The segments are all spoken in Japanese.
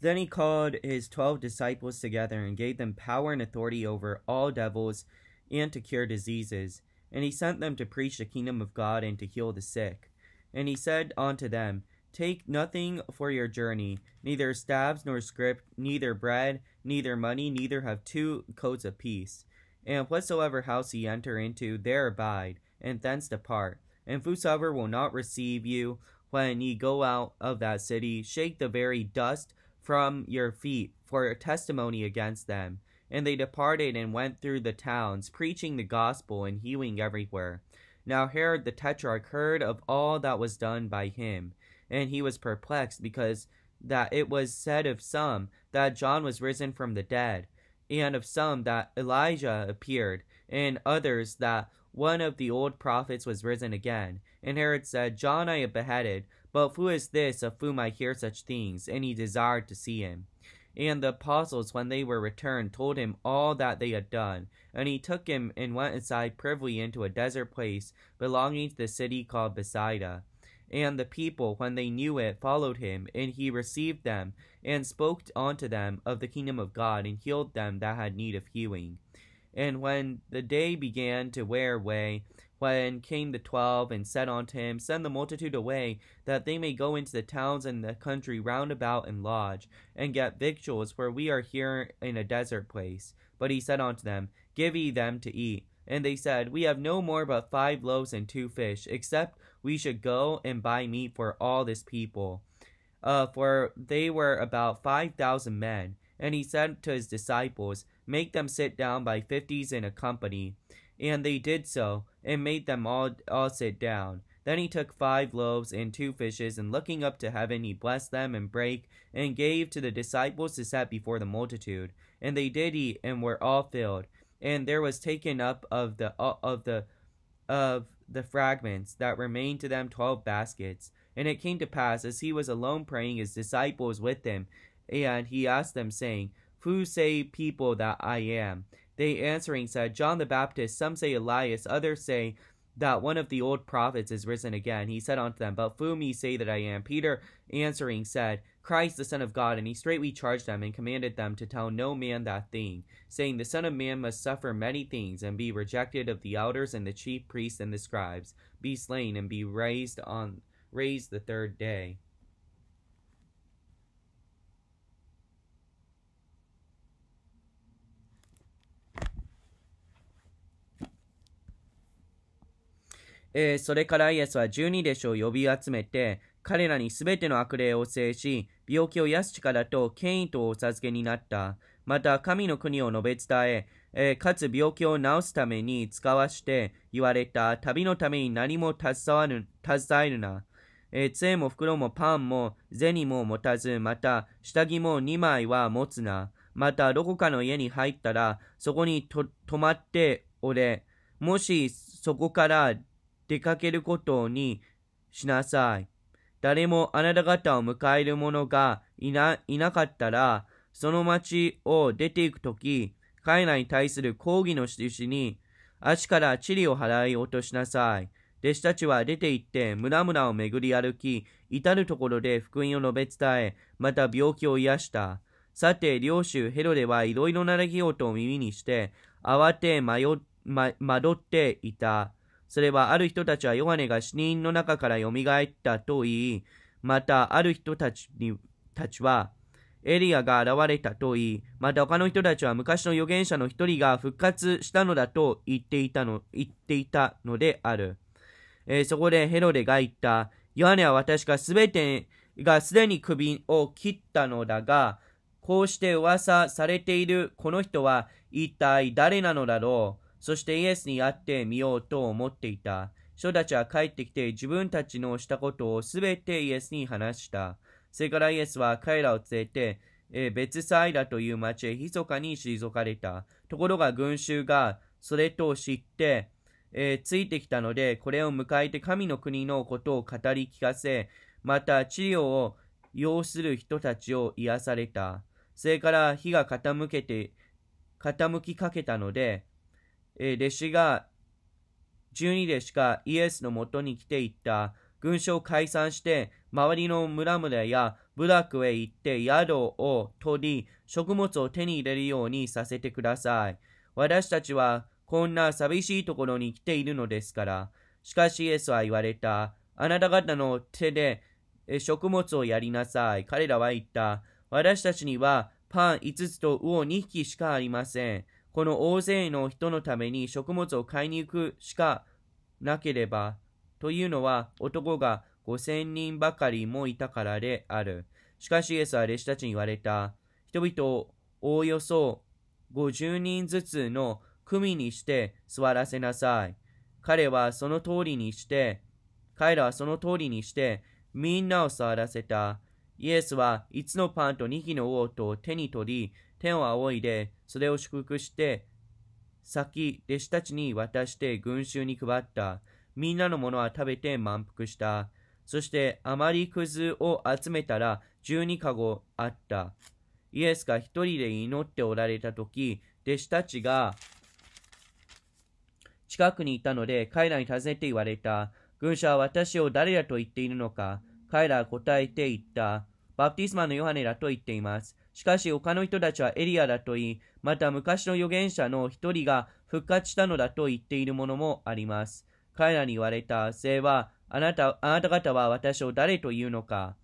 Then he called his twelve disciples together and gave them power and authority over all devils and to cure diseases. And he sent them to preach the kingdom of God and to heal the sick. And he said unto them, Take nothing for your journey, neither staves nor scrip, neither bread, neither money, neither have two coats apiece. And whatsoever house ye enter into, there abide, and thence depart. And whosoever will not receive you, when ye go out of that city, shake the very dust from your feet for a testimony against them. And they departed and went through the towns, preaching the gospel and healing everywhere. Now Herod the Tetrarch heard of all that was done by him, and he was perplexed because that it was said of some that John was risen from the dead, and of some that Elijah appeared, and others that one of the old prophets was risen again. And Herod said, John I have beheaded, but who is this of whom I hear such things? And he desired to see him. And the apostles, when they were returned, told him all that they had done. And he took him and went aside privily into a desert place belonging to the city called Bethsaida. And the people, when they knew it, followed him, and he received them, and spoke unto them of the kingdom of God, and healed them that had need of healing. And when the day began to wear away, when came the twelve, and said unto him, Send the multitude away, that they may go into the towns and the country round about and lodge, and get victuals, for we are here in a desert place. But he said unto them, Give ye them to eat. And they said, We have no more but five loaves and two fish, except we should go and buy meat for all this people. Uh, for they were about five thousand men. And he said to his disciples, Make them sit down by fifties in a company. And they did so, and made them all, all sit down. Then he took five loaves and two fishes, and looking up to heaven, he blessed them and brake, and gave to the disciples to set before the multitude. And they did eat, and were all filled. And there was taken up of the uh, of the of the fragments that remained to them twelve baskets. And it came to pass, as he was alone praying, his disciples with him, and he asked them, saying, Who say people that I am? They answering said, John the Baptist, some say Elias, others say that one of the old prophets is risen again. He said unto them, But whom ye say that I am? Peter answering said, Christ the Son of God. And he straightway charged them and commanded them to tell no man that thing, saying, The Son of Man must suffer many things, and be rejected of the elders and the chief priests and the scribes, be slain, and be raised on raised the third day. えー、それからイエスは十二弟子を呼び集めて、彼らにすべての悪霊を制し、病気を癒す力と権威とお授けになった。また、神の国を述べ伝え、えー、かつ病気を治すために使わして言われた旅のために何も携わる、携えるな。えー、杖も袋もパンも銭も持たず、また下着も2枚は持つな。またどこかの家に入ったら、そこにと泊まっておれ。もしそこから出かけることにしなさい。誰もあなた方を迎える者がいな、いなかったら、その町を出ていくとき、外に対する抗議の印に、足から理を払い落としなさい。弟子たちは出て行って村々を巡り歩き、至るところで福音を述べ伝え、また病気を癒した。さて、領主ヘロデはいろいろな出来事を耳にして、慌て、迷、ま、惑っていた。それはある人たちはヨハネが死人の中からよみがえったと言い、またある人たちにたちはエリアが現れたと言い、また他の人たちは昔の預言者の一人が復活したのだと言っていたの言っていたのである。えー、そこでヘロデが言った、ヨハネは私がすべてがすでに首を切ったのだが、こうして噂されているこの人は一体誰なのだろうそしてイエスに会ってみようと思っていた。人たちは帰ってきて自分たちのしたことをすべてイエスに話した。それからイエスは彼らを連れて、え別サイダという町へ密かに退かれた。ところが群衆がそれと知って、えー、ついてきたので、これを迎えて神の国のことを語り聞かせ、また治療を要する人たちを癒された。それから火が傾けて、傾きかけたので、え弟子が、12弟子がイエスのもとに来ていった。群衆を解散して、周りの村々や部落へ行って宿を取り、食物を手に入れるようにさせてください。私たちはこんな寂しいところに来ているのですから。しかしイエスは言われた。あなた方の手で食物をやりなさい。彼らは言った。私たちにはパン5つと魚2匹しかありません。この大勢の人のために食物を買いに行くしかなければ、というのは男が5000人ばかりもいたからである。しかしイエスは弟子たちに言われた。人々をおおよそ50人ずつの組にして座らせなさい。彼はその通りにして、彼らはその通りにして、みんなを座らせた。イエスはいつのパンと2匹の王と手に取り、天を仰いで、それを祝福して、先、弟子たちに渡して群衆に配った。みんなのものは食べて満腹した。そしてあまりくずを集めたら十二かごあった。イエスが一人で祈っておられたとき、弟子たちが近くにいたので彼らに尋ねて言われた。軍者は私を誰だと言っているのか彼らは答えて言った。バプティスマのヨハネだと言っています。しかし他の人たちはエリアだと言い、また昔の預言者の一人が復活したのだと言っているものもあります。彼らに言われた、聖は、あなた、あなた方は私を誰と言うのか。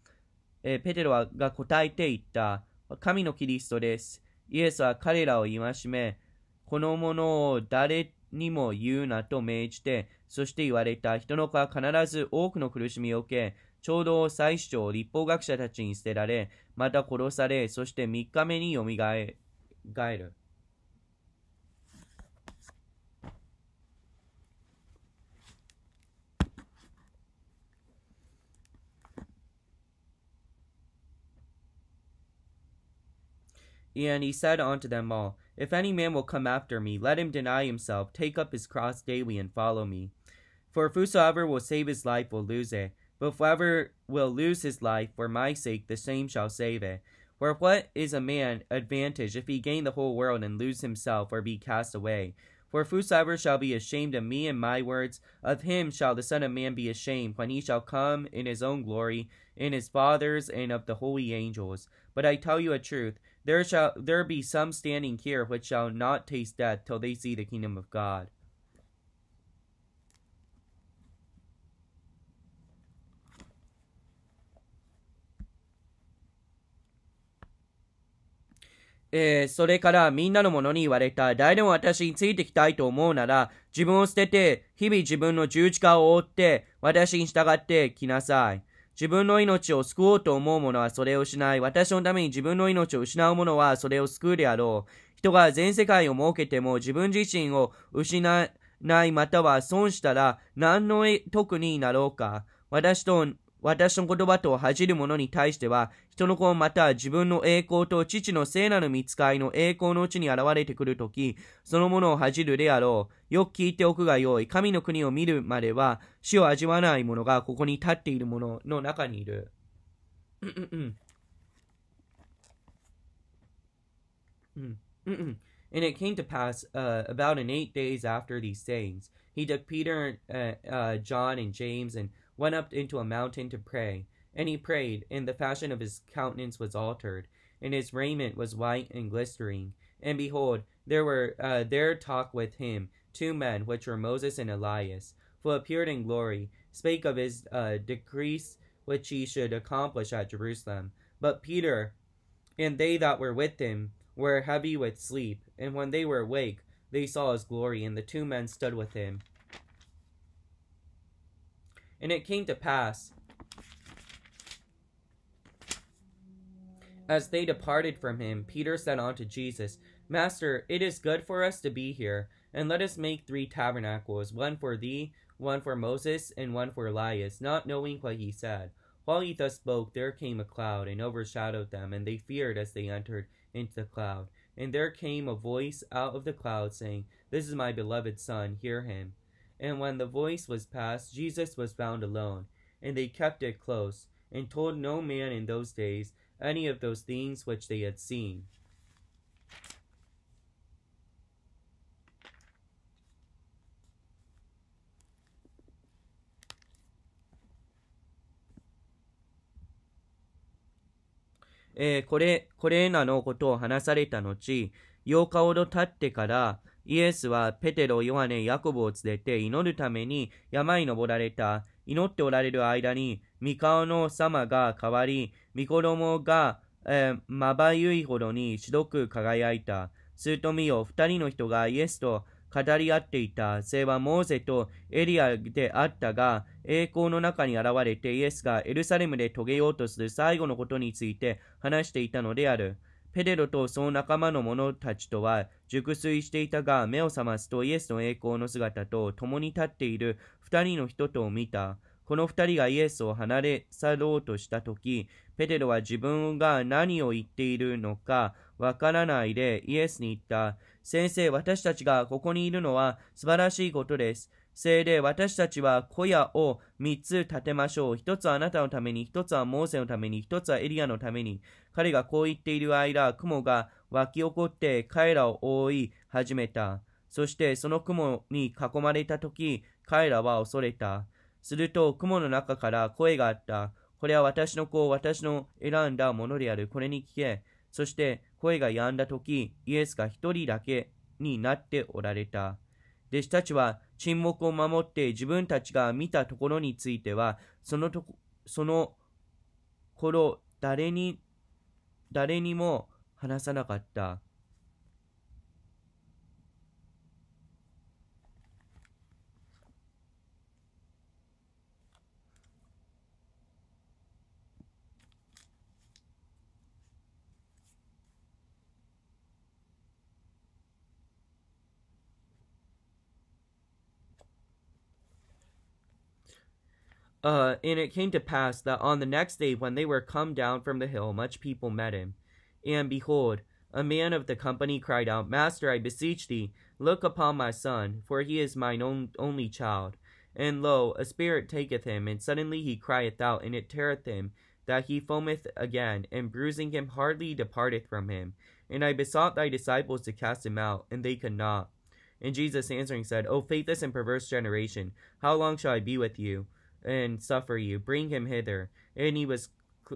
えペテロはが答えて言った、神のキリストです。イエスは彼らを戒め、このものを誰にも言うなと命じて、そして言われた人の子は必ず多くの苦しみを受け、ちょうど最主張立法学者たちに捨てられ、また殺され、そして3日目によみがえる。And he said unto them all, If any man will come after me, let him deny himself, take up his cross daily, and follow me. For whosoever will save his life will lose it but whoever will lose his life for my sake, the same shall save it. For what is a man advantage if he gain the whole world and lose himself or be cast away? For whosoever shall be ashamed of me and my words, of him shall the Son of Man be ashamed when he shall come in his own glory, in his Father's, and of the holy angels. But I tell you a truth, there shall there be some standing here which shall not taste death till they see the kingdom of God. えー、それからみんなのものに言われた誰でも私についてきたいと思うなら自分を捨てて日々自分の十字架を追って私に従ってきなさい。自分の命を救おうと思う者はそれを失い、私のために自分の命を失う者はそれを救うであろう。人が全世界を設けても自分自身を失ない、または損したら何の得になろうか。私と私の言葉と恥じる者に対しては、人の子また自分の栄光と父の聖なる見使いの栄光のうちに現れてくるとき、そのものを恥じるであろう。よく聞いておくがよい。神の国を見るまでは、死を味わわない者がここに立っている者のの中にいる。うんうんうん。うんうん。And it came to pass uh, about in eight days after these sayings, he took Peter, uh, uh, John, and James, and went up into a mountain to pray. And he prayed, and the fashion of his countenance was altered, and his raiment was white and glistering. And behold, there were uh, there talked with him two men, which were Moses and Elias, who appeared in glory, spake of his uh, which he should accomplish at Jerusalem. But Peter and they that were with him were heavy with sleep, and when they were awake, they saw his glory, and the two men stood with him. And it came to pass, as they departed from him, Peter said unto Jesus, Master, it is good for us to be here, and let us make three tabernacles, one for thee, one for Moses, and one for Elias, not knowing what he said. While he thus spoke, there came a cloud and overshadowed them, and they feared as they entered into the cloud. And there came a voice out of the cloud, saying, This is my beloved Son, hear him. And when the voice was passed, Jesus was found alone, and they kept it close, and told no man in those days any of those things which they had seen. えー、これ、これらのことを話された後、8日ほど経ってから、eh, イエスはペテロ、ヨハネ、ヤコブを連れて祈るために山に登られた。祈っておられる間に、三河の様が変わり、御衣が、えー、まばゆいほどに白く輝いた。すると見よ、二人の人がイエスと語り合っていた。それはモーゼとエリアであったが、栄光の中に現れてイエスがエルサレムで遂げようとする最後のことについて話していたのである。ペテロとその仲間の者たちとは熟睡していたが目を覚ますとイエスの栄光の姿と共に立っている二人の人とを見た。この二人がイエスを離れ去ろうとした時、ペテロは自分が何を言っているのかわからないでイエスに言った。先生、私たちがここにいるのは素晴らしいことです。精霊、私たちは小屋を3つ建てましょう。1つはあなたのために、1つはモーセのために、1つはエリアのために。彼がこう言っている間、雲が湧き起こって彼らを覆い始めた。そしてその雲に囲まれた時、彼らは恐れた。すると雲の中から声があった。これは私の子、私の選んだものである。これに聞け。そして声が止んだ時、イエスが一人だけになっておられた。弟子たちは沈黙を守って自分たちが見たところについては、そのとこ、その頃、誰に、誰にも話さなかった。Uh, and it came to pass that on the next day, when they were come down from the hill, much people met him. And behold, a man of the company cried out, Master, I beseech thee, look upon my son, for he is mine own, only child. And lo, a spirit taketh him, and suddenly he crieth out, and it teareth him, that he foameth again, and bruising him hardly departeth from him. And I besought thy disciples to cast him out, and they could not. And Jesus answering said, O faithless and perverse generation, how long shall I be with you? and suffer you. Bring him hither. And he was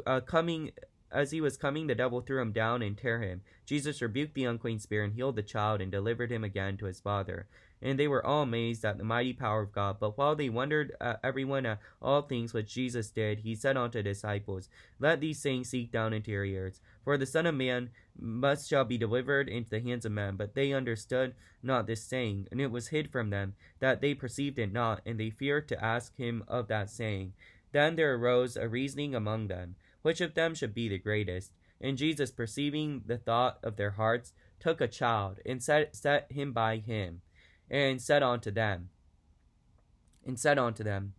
uh, coming as he was coming, the devil threw him down and tear him. Jesus rebuked the unclean spirit and healed the child and delivered him again to his father and they were all amazed at the mighty power of God. But while they wondered every uh, everyone at uh, all things which Jesus did, he said unto the disciples, Let these things sink down into your ears. For the Son of Man must shall be delivered into the hands of men. But they understood not this saying, and it was hid from them, that they perceived it not, and they feared to ask him of that saying. Then there arose a reasoning among them, which of them should be the greatest. And Jesus, perceiving the thought of their hearts, took a child, and set, set him by him and said unto them, and said unto them,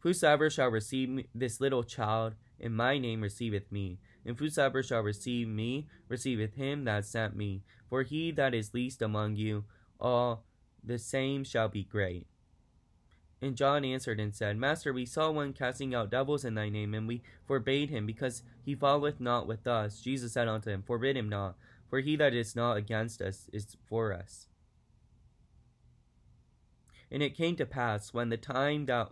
Whosoever shall receive this little child in my name receiveth me, and whosoever shall receive me receiveth him that sent me. For he that is least among you, all the same shall be great. And John answered and said, Master, we saw one casting out devils in thy name, and we forbade him, because he followeth not with us. Jesus said unto him, Forbid him not, for he that is not against us is for us. And it came to pass, when the time that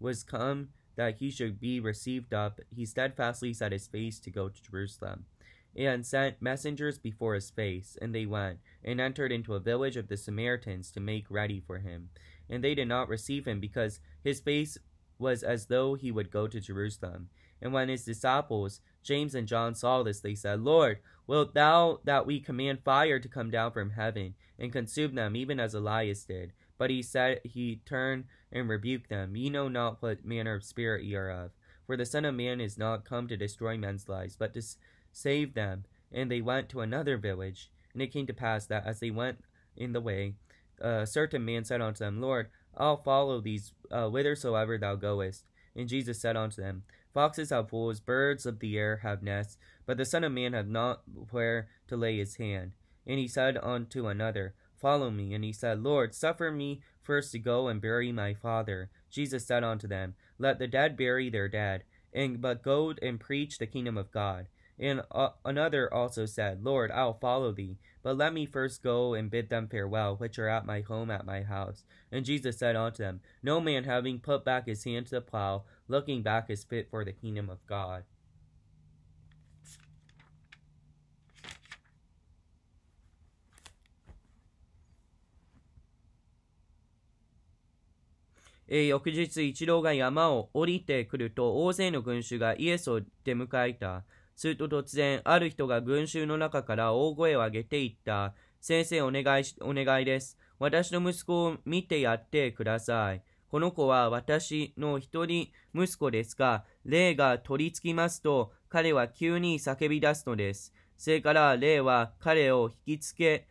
was come that he should be received up, he steadfastly set his face to go to Jerusalem, and sent messengers before his face. And they went, and entered into a village of the Samaritans to make ready for him. And they did not receive him, because his face was as though he would go to Jerusalem. And when his disciples, James and John, saw this, they said, Lord, wilt thou that we command fire to come down from heaven and consume them, even as Elias did? But he said, He turned and rebuked them, Ye know not what manner of spirit ye are of. For the Son of Man is not come to destroy men's lives, but to save them. And they went to another village. And it came to pass that as they went in the way, a certain man said unto them, Lord, I'll follow these uh, whithersoever thou goest. And Jesus said unto them, Foxes have holes, birds of the air have nests, but the Son of Man hath not where to lay his hand. And he said unto another, Follow me. And he said, Lord, suffer me first to go and bury my father. Jesus said unto them, Let the dead bury their dead, and but go and preach the kingdom of God. And uh, another also said, Lord, I'll follow thee, but let me first go and bid them farewell, which are at my home at my house. And Jesus said unto them, No man having put back his hand to the plow, looking back is fit for the kingdom of God. え翌日、一郎が山を降りてくると、大勢の群衆がイエスを出迎えた。Eh, すると突然、ある人が群衆の中から大声を上げていった。先生お願いし、お願いです。私の息子を見てやってください。この子は私の一人息子ですが、霊が取りつきますと、彼は急に叫び出すのです。それから霊は彼を引きつけ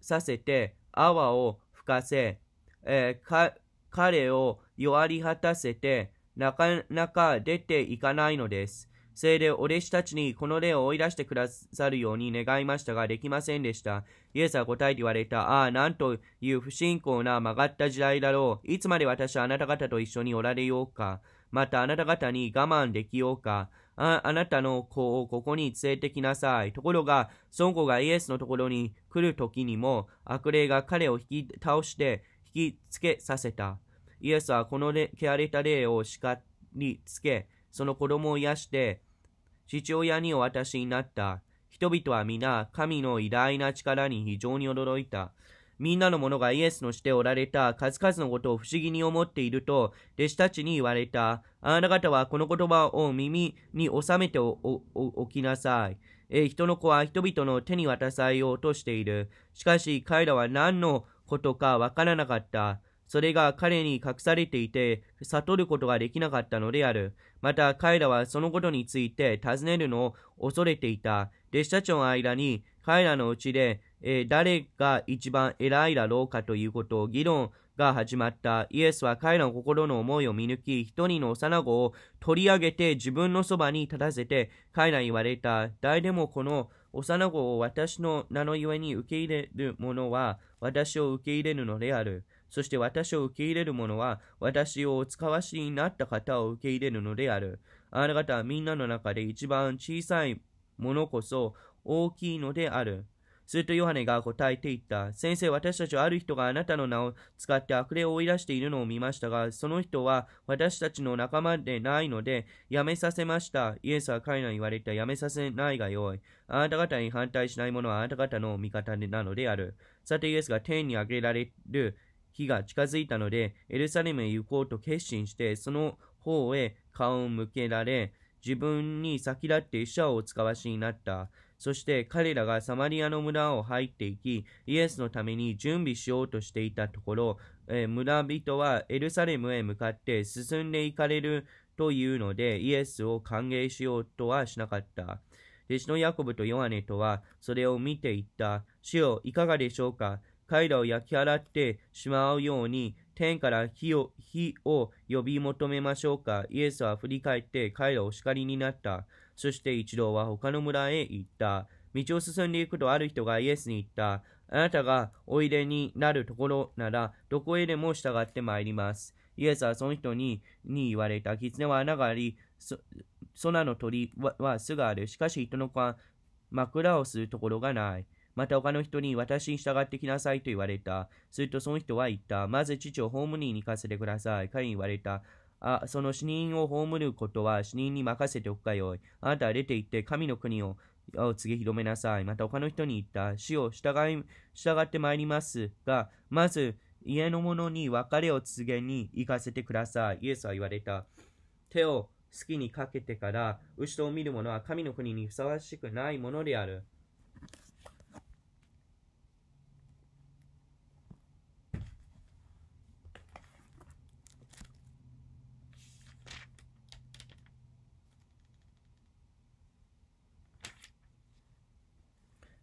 させて、泡を吹かせ、えー、彼を弱り果たせて、なかなか出ていかないのです。聖で、お弟子たちにこの霊を追い出してくださるように願いましたができませんでした。イエスは答えて言われた。ああ、なんという不信仰な曲がった時代だろう。いつまで私はあなた方と一緒におられようか。またあなた方に我慢できようか。ああなたの子をここに連れてきなさい。ところが、孫子がイエスのところに来る時にも、悪霊が彼を引き倒して引きつけさせた。イエスはこの蹴られた霊を叱りつけ、その子供を癒して、父親にお渡しになった。人々は皆、神の偉大な力に非常に驚いた。みんなの者がイエスのしておられた数々のことを不思議に思っていると、弟子たちに言われた。あなた方はこの言葉を耳に収めておきなさい。え人の子は人々の手に渡されようとしている。しかし彼らは何のことかわからなかった。それが彼に隠されていて、悟ることができなかったのである。また彼らはそのことについて尋ねるのを恐れていた。弟子たちの間に彼らのうちで、えー、誰が一番偉いだろうかということを議論が始まった。イエスは彼らの心の思いを見抜き、一人の幼子を取り上げて自分のそばに立たせて彼らに言われた。誰でもこの幼子を私の名のゆえに受け入れる者は私を受け入れるのである。そして私を受け入れる者は、私をお使わしになった方を受け入れるのである。あなたはみんなの中で一番小さいものこそ大きいのである。するとヨハネが答えていった。先生、私たちはある人があなたの名を使って悪霊を追い出しているのを見ましたが、その人は私たちの仲間でないので、やめさせました。イエスは彼らに言われた。やめさせないがよい。あなた方に反対しない者はあなた方の味方なのである。さてイエスが天に挙げられる日が近づいたので、エルサレムへ行こうと決心して、その方へ顔を向けられ、自分に先立って医者をお使わしになった。そして彼らがサマリアの村を入っていき、イエスのために準備しようとしていたところ、え村人はエルサレムへ向かって進んでいかれるというので、イエスを歓迎しようとはしなかった。弟子のヤコブとヨハネとはそれを見ていった。主よ、いかがでしょうか彼らを焼き払ってしまうように天から火を火を呼び求めましょうか。イエスは振り返って彼らを叱りになった。そして一同は他の村へ行った。道を進んでいくとある人がイエスに言った。あなたがおいでになるところなら、どこへでも従ってまいります。イエスはその人にに言われた。狐は穴があり、空の鳥は巣がある。しかし人の子は枕をするところがない。また他の人に私に従ってきなさいと言われた。するとその人は言った。まず父を葬りに行かせてください。彼に言われた。あその死人を葬ることは死人に任せておくがよい。あなたは出て行って神の国をを告げ広めなさい。また他の人に言った。死を従い従ってまいりますが、まず家の者に別れを告げに行かせてください。イエスは言われた。手を好きにかけてから、後ろを見る者は神の国にふさわしくないものである。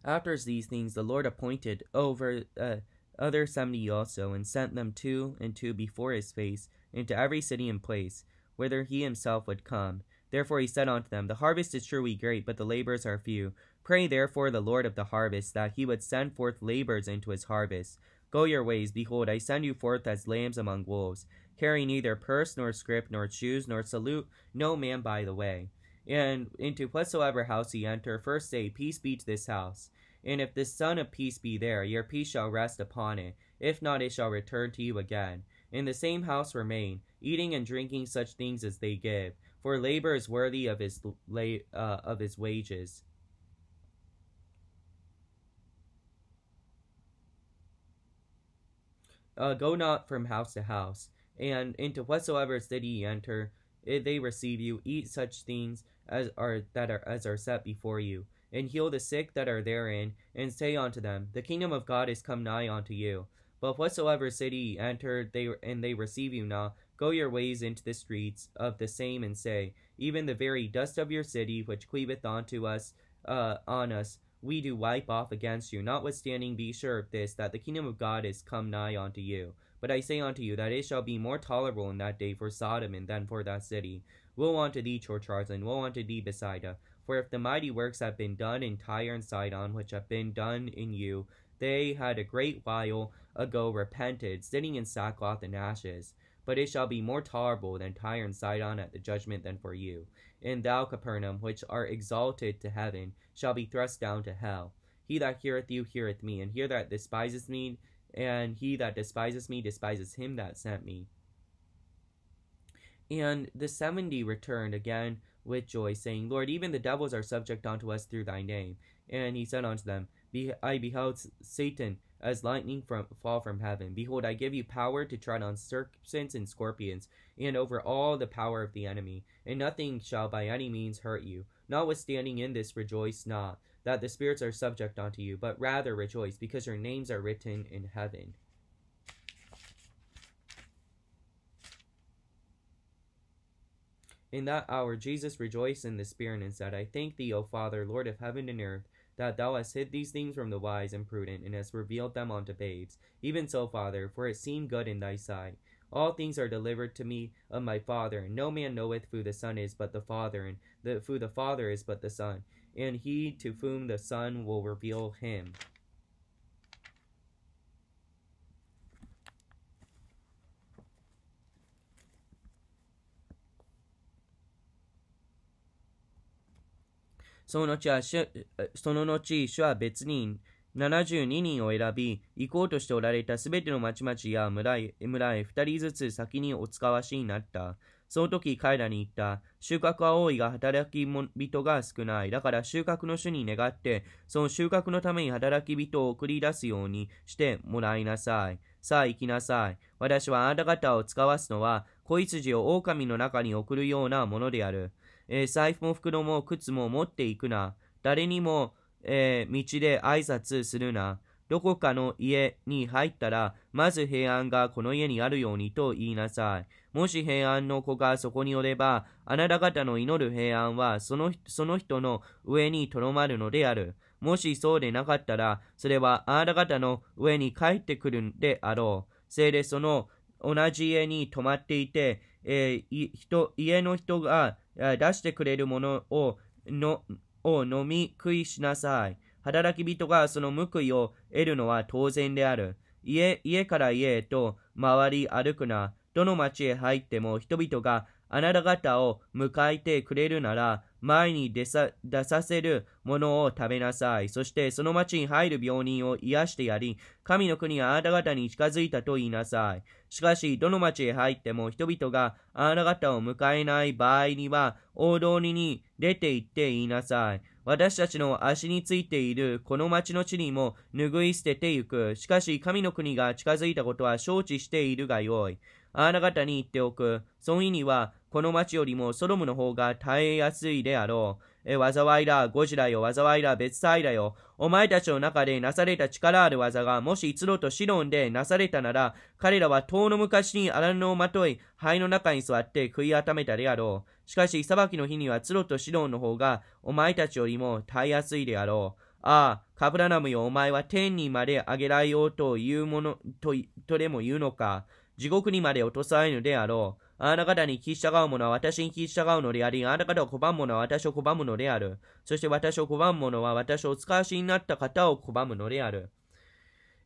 After these things, the Lord appointed over uh, other seventy also, and sent them two and two before his face into every city and place, whither he himself would come. Therefore he said unto them, The harvest is truly great, but the laborers are few. Pray therefore the Lord of the harvest, that he would send forth laborers into his harvest. Go your ways, behold, I send you forth as lambs among wolves. Carry neither purse, nor scrip, nor shoes, nor salute no man by the way. And into whatsoever house ye enter, first say, Peace be to this house. And if the son of peace be there, your peace shall rest upon it. If not, it shall return to you again. In the same house remain, eating and drinking such things as they give, for labor is worthy of his uh, of his wages. Uh, go not from house to house, and into whatsoever city ye enter, they receive you, eat such things as are that are as are set before you, and heal the sick that are therein, and say unto them, The kingdom of God is come nigh unto you. But whatsoever city ye enter, they and they receive you not, go your ways into the streets of the same, and say, Even the very dust of your city which cleaveth unto us, uh, on us, we do wipe off against you. Notwithstanding, be sure of this, that the kingdom of God is come nigh unto you. But I say unto you that it shall be more tolerable in that day for Sodom and than for that city. Woe unto thee, Chorchars, and woe unto thee, Bethsaida. For if the mighty works have been done in Tyre and Sidon, which have been done in you, they had a great while ago repented, sitting in sackcloth and ashes. But it shall be more tolerable than Tyre and Sidon at the judgment than for you. And thou, Capernaum, which art exalted to heaven, shall be thrust down to hell. He that heareth you heareth me, and he that despiseth me and he that despises me despises him that sent me. And the seventy returned again with joy, saying, Lord, even the devils are subject unto us through thy name. And he said unto them, Be- I beheld Satan as lightning from fall from heaven. Behold, I give you power to tread on serpents and scorpions, and over all the power of the enemy, and nothing shall by any means hurt you. Notwithstanding in this rejoice not, that the spirits are subject unto you, but rather rejoice, because your names are written in heaven. In that hour Jesus rejoiced in the Spirit and said, I thank thee, O Father, Lord of heaven and earth, that thou hast hid these things from the wise and prudent, and hast revealed them unto babes. Even so, Father, for it seemed good in thy sight. All things are delivered to me of my Father, and no man knoweth who the Son is but the Father, and the, who the Father is but the Son, and he to whom the Son will reveal him. その後主は別に72人を選び、行こうとしておられたすべての町々や村へ村へ2人ずつ先にお使わしになった。その時彼らに言った。収穫は多いが働き人が少ない。だから収穫の主に願って、その収穫のために働き人を送り出すようにしてもらいなさい。さあ行きなさい。私はあなた方を使わすのは、子羊を狼の中に送るようなものである。えー、財布も袋も靴も持っていくな。誰にも、えー、道で挨拶するな。どこかの家に入ったら、まず平安がこの家にあるようにと言いなさい。もし平安の子がそこにおれば、あなた方の祈る平安はそのその人の上にとどまるのである。もしそうでなかったら、それはあなた方の上に帰ってくるんであろう。せいでその同じ家に泊まっていて、えー、人家の人が出してくれるものをのを飲み食いしなさい。働き人がその報いを得るのは当然である。家家から家へと回り歩くな。どの町へ入っても人々があなた方を迎えてくれるなら、前に出さ出させるものを食べなさい。そしてその町に入る病人を癒してやり、神の国はあなた方に近づいたと言いなさい。しかし、どの町へ入っても人々があなた方を迎えない場合には、大通りに出て行って言いなさい。私たちの足についているこの町の地にも拭い捨ててゆく。しかし神の国が近づいたことは承知しているがよい。あな方に言っておく。その意には、この町よりもソロムの方が耐えやすいであろう。え、災いだ、ゴジラよ、災いだ、別災だよ。お前たちの中でなされた力ある技が、もし一路とシロンでなされたなら、彼らは遠の昔に荒野をまとい、灰の中に座って食いためたであろう。しかし、裁きの日にはツロとシロンの方が、お前たちよりも耐えやすいであろう。ああ、カブラナムよ、お前は天にまで上げられようというもの、と、とでも言うのか。地獄にまで落とされぬであろう。あなた方に聞き従う者は私に聞き従うのであり、あなた方を拒む者は私を拒むのである。そして私を拒む者は私をお使わしになった方を拒むのである。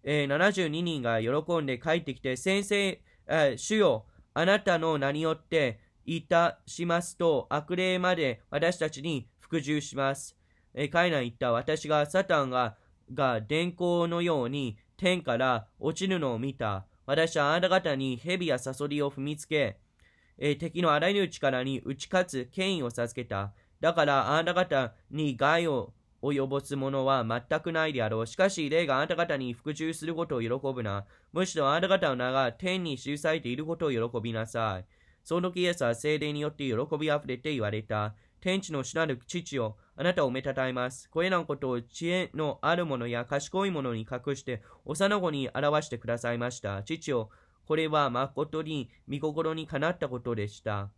えー、72人が喜んで帰ってきて、先生、えー、主よ、あなたの名によっていたしますと、悪霊まで私たちに服従します。えー、カイナ言った、私がサタンが、が電光のように天から落ちるのを見た。私はあなた方に蛇やサソリを踏みつけ、え敵のあらゆる力に打ち勝つ権威を授けた。だからあなた方に害を及ぼすものは全くないであろう。しかし、霊があなた方に服従することを喜ぶな。むしろあなた方の名が天に記されていることを喜びなさい。その時イエスは聖霊によって喜びあふれて言われた。天地の主なる父よあなたをめたたえます。これらのことを知恵のあるものや賢い者に隠して、幼子に表してくださいました。父をこれは誠に御心にかなったことでした。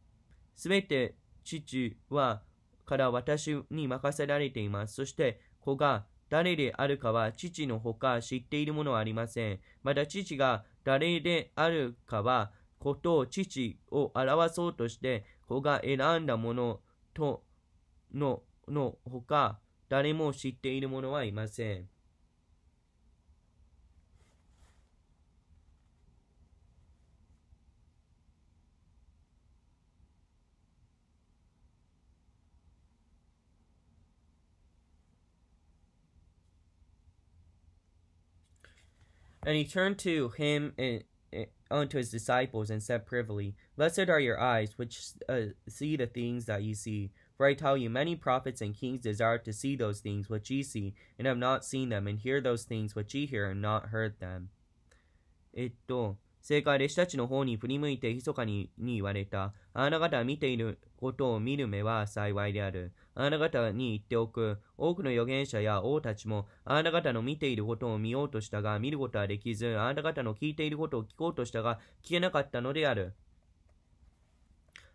すべて父はから私に任せられています。そして子が誰であるかは父のほか知っているものはありません。また父が誰であるかは子と父を表そうとして子が選んだものとののほか誰も知っている者はいません。And he turned to him and unto his disciples and said privily, Blessed are your eyes, which uh, see the things that you see. For I tell you, many prophets and kings desired to see those things which ye see, and have not seen them, and hear those things which ye hear, and not heard them. えっと、正解、弟子たちの方に振り向いて密かにに言われた。あなた方見ていることを見る目は幸いである。あなた方に言っておく。多くの預言者や王たちも、あなた方の見ていることを見ようとしたが、見ることはできず、あなた方の聞いていることを聞こうとしたが、聞けなかったのである。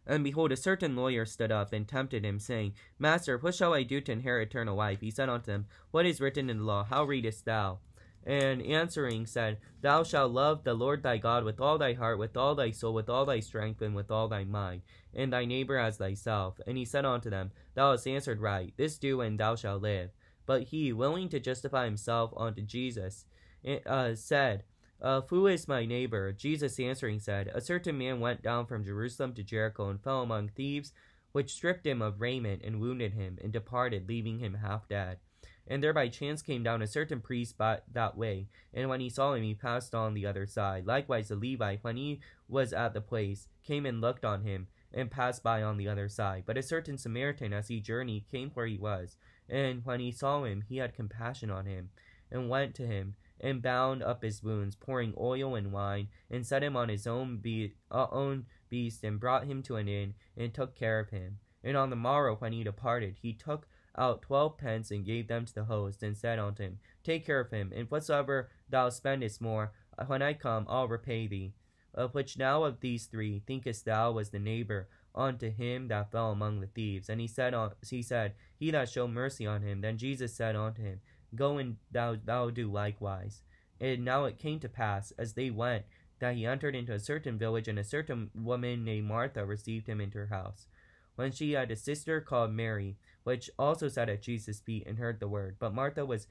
And behold, a certain lawyer stood up and tempted him, saying, Master, what shall I do to inherit eternal life? He said unto him, What is written in the law? How readest thou? And answering said, Thou shalt love the Lord thy God with all thy heart, with all thy soul, with all thy strength, and with all thy mind, and thy neighbor as thyself. And he said unto them, Thou hast answered right, this do, and thou shalt live. But he, willing to justify himself unto Jesus, eh, uh, said, uh, who is my neighbor? Jesus answering said, A certain man went down from Jerusalem to Jericho and fell among thieves, which stripped him of raiment and wounded him, and departed, leaving him half dead. And there by chance came down a certain priest by that way, and when he saw him, he passed on the other side. Likewise, the Levite, when he was at the place, came and looked on him, and passed by on the other side. But a certain Samaritan, as he journeyed, came where he was, and when he saw him, he had compassion on him, and went to him and bound up his wounds, pouring oil and wine, and set him on his own, be- uh, own beast, and brought him to an inn, and took care of him. And on the morrow, when he departed, he took out twelve pence, and gave them to the host, and said unto him, Take care of him, and whatsoever thou spendest more, uh, when I come, I'll repay thee. Of which now of these three thinkest thou was the neighbor unto him that fell among the thieves? And he said, uh, he said, He that showed mercy on him. Then Jesus said unto him, Go and thou, thou do likewise. And now it came to pass, as they went, that he entered into a certain village, and a certain woman named Martha received him into her house. When she had a sister called Mary, which also sat at Jesus' feet and heard the word. But Martha was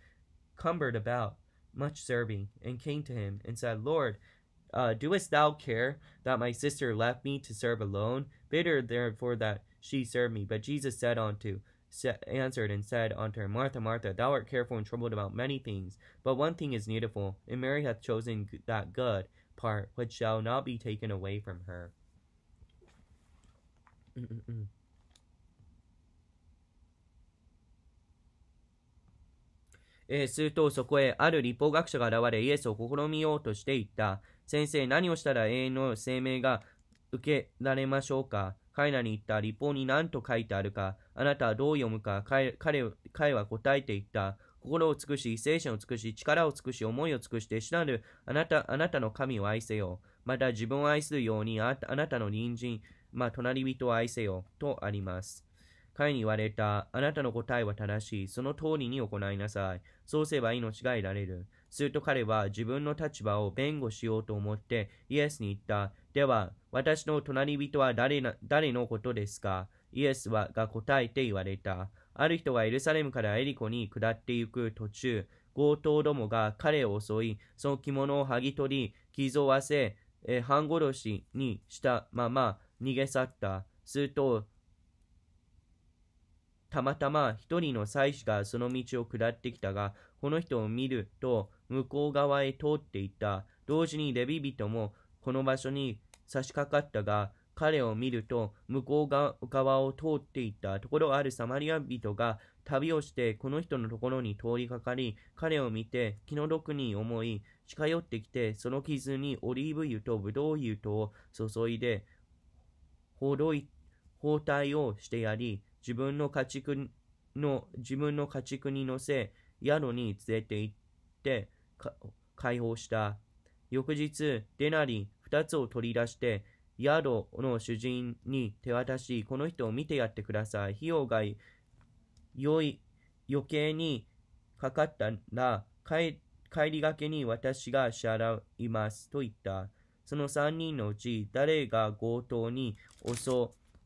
cumbered about much serving, and came to him, and said, Lord, uh, doest thou care that my sister left me to serve alone? Bid her therefore that she serve me. But Jesus said unto answered and said unto her, Martha, Martha, thou art careful and troubled about many things, but one thing is needful, and Mary hath chosen that good part which shall not be taken away from her. えー、するとそこへある立法学者が現れイエスを試みようとしていった。先生、何をしたら永遠の生命が受けられましょうか彼らに言った。立法に何と書いてあるか、あなたはどう読むか、彼彼は答えていった。心を尽くし、精神を尽くし、力を尽くし、思いを尽くして、死なるあなた、あなたの神を愛せよ。また自分を愛するように、あなたの隣人、まあ、隣人を愛せよ。とあります。彼に言われた。あなたの答えは正しい。その通りに行いなさい。そうすれば命が得られる。すると彼は自分の立場を弁護しようと思ってイエスに言った。では、私の隣人は誰な誰のことですかイエスはが答えて言われた。ある人がエルサレムからエリコに下って行く途中、強盗どもが彼を襲い、その着物を剥ぎ取り、傷を負わせ、え半殺しにしたまま逃げ去った。すると、たまたま一人の妻子がその道を下ってきたが、この人を見ると、向こう側へ通っていった。同時にレビ人もこの場所に差し掛かったが、彼を見ると向こう側を通っていったところあるサマリア人が旅をしてこの人のところに通りかかり彼を見て気の毒に思い近寄ってきてその傷にオリーブ油とブドウ油とを注いで包帯をしてやり自分の家畜の自分の家畜に乗せ宿に連れて行って解放した翌日デナリ二つを取り出して、宿の主人に手渡し、この人を見てやってください。費用がよい余計にかかったら帰、帰りがけに私が支払いますと言った。その三人のうち誰が強盗に襲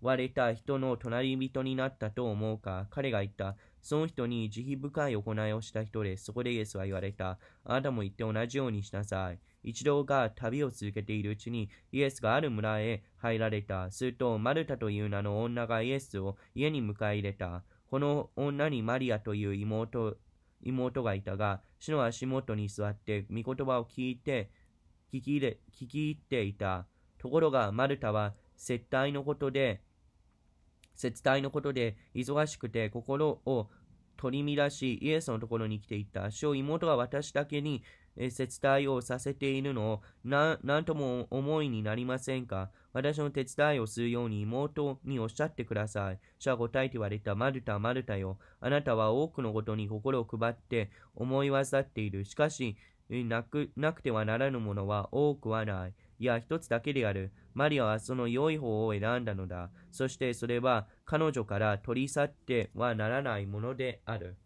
われた人の隣人になったと思うか彼が言った。その人に慈悲深い行いをした人です。そこでイエスは言われた。あなたも言って同じようにしなさい。一同が旅を続けているうちにイエスがある村へ入られた。すると、マルタという名の女がイエスを家に迎え入れた。この女にマリアという妹妹がいたが、死の足元に座って、御言葉を聞いて、聞き入れ、聞き入っていた。ところが、マルタは、接待のことで、接待のことで、忙しくて、心を取り乱し、イエスのところに来ていた。主を妹は私だけに接待をさせているのを何とも思いになりませんか私の手伝いをするように妹におっしゃってください。シャ答えて言われた。マルタ、マルタよ。あなたは多くのことに心を配って思い患っている。しかし、なくなくてはならぬものは多くはない。いや、一つだけである。マリアはその良い方を選んだのだ。そしてそれは彼女から取り去ってはならないものである。